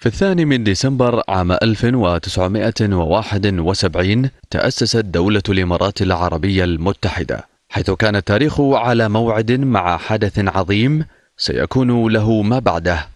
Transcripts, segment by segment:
في الثاني من ديسمبر عام 1971 تأسست دولة الإمارات العربية المتحدة حيث كان التاريخ على موعد مع حدث عظيم سيكون له ما بعده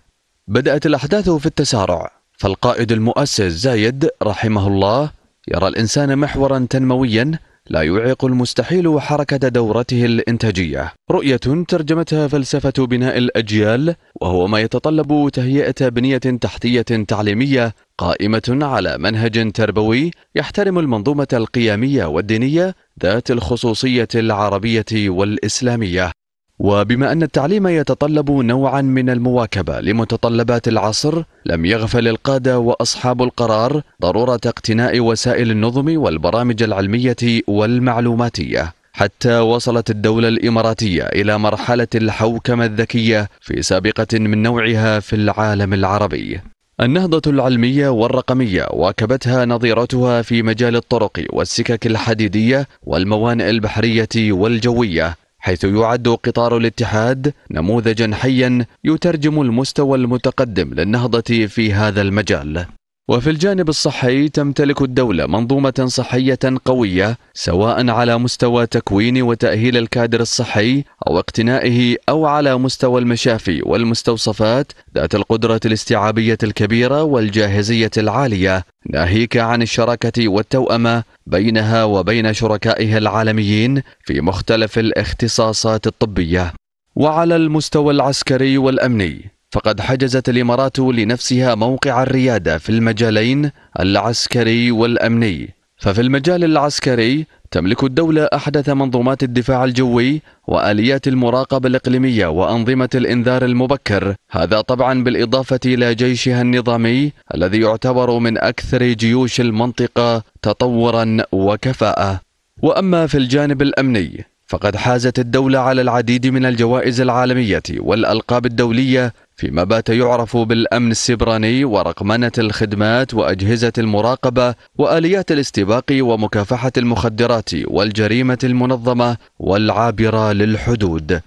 بدأت الأحداث في التسارع فالقائد المؤسس زايد رحمه الله يرى الإنسان محورا تنمويا لا يعيق المستحيل حركة دورته الإنتاجية رؤية ترجمتها فلسفة بناء الأجيال وهو ما يتطلب تهيئة بنية تحتية تعليمية قائمة على منهج تربوي يحترم المنظومة القيامية والدينية ذات الخصوصية العربية والإسلامية وبما أن التعليم يتطلب نوعا من المواكبة لمتطلبات العصر لم يغفل القادة وأصحاب القرار ضرورة اقتناء وسائل النظم والبرامج العلمية والمعلوماتية حتى وصلت الدولة الإماراتية إلى مرحلة الحوكمة الذكية في سابقة من نوعها في العالم العربي النهضة العلمية والرقمية واكبتها نظيرتها في مجال الطرق والسكك الحديدية والموانئ البحرية والجوية حيث يعد قطار الاتحاد نموذجا حيا يترجم المستوى المتقدم للنهضة في هذا المجال وفي الجانب الصحي تمتلك الدولة منظومة صحية قوية سواء على مستوى تكوين وتأهيل الكادر الصحي أو اقتنائه أو على مستوى المشافي والمستوصفات ذات القدرة الاستيعابية الكبيرة والجاهزية العالية ناهيك عن الشراكة والتوأمة بينها وبين شركائها العالميين في مختلف الاختصاصات الطبية وعلى المستوى العسكري والأمني فقد حجزت الإمارات لنفسها موقع الريادة في المجالين العسكري والأمني ففي المجال العسكري تملك الدولة أحدث منظومات الدفاع الجوي وآليات المراقبة الإقليمية وأنظمة الإنذار المبكر هذا طبعا بالإضافة إلى جيشها النظامي الذي يعتبر من أكثر جيوش المنطقة تطورا وكفاءة وأما في الجانب الأمني فقد حازت الدولة على العديد من الجوائز العالمية والألقاب الدولية فيما بات يعرف بالأمن السبراني ورقمنة الخدمات وأجهزة المراقبة وآليات الاستباق ومكافحة المخدرات والجريمة المنظمة والعابرة للحدود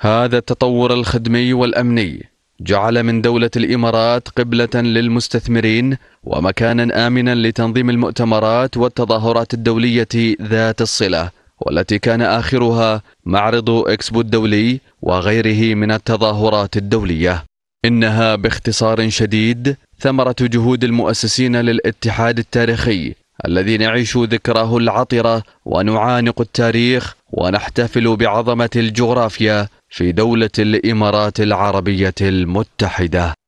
هذا التطور الخدمي والأمني جعل من دولة الإمارات قبلة للمستثمرين ومكانا آمنا لتنظيم المؤتمرات والتظاهرات الدولية ذات الصلة والتي كان آخرها معرض إكسبو الدولي وغيره من التظاهرات الدولية إنها باختصار شديد ثمرة جهود المؤسسين للاتحاد التاريخي الذي نعيش ذكراه العطرة ونعانق التاريخ ونحتفل بعظمة الجغرافيا في دولة الإمارات العربية المتحدة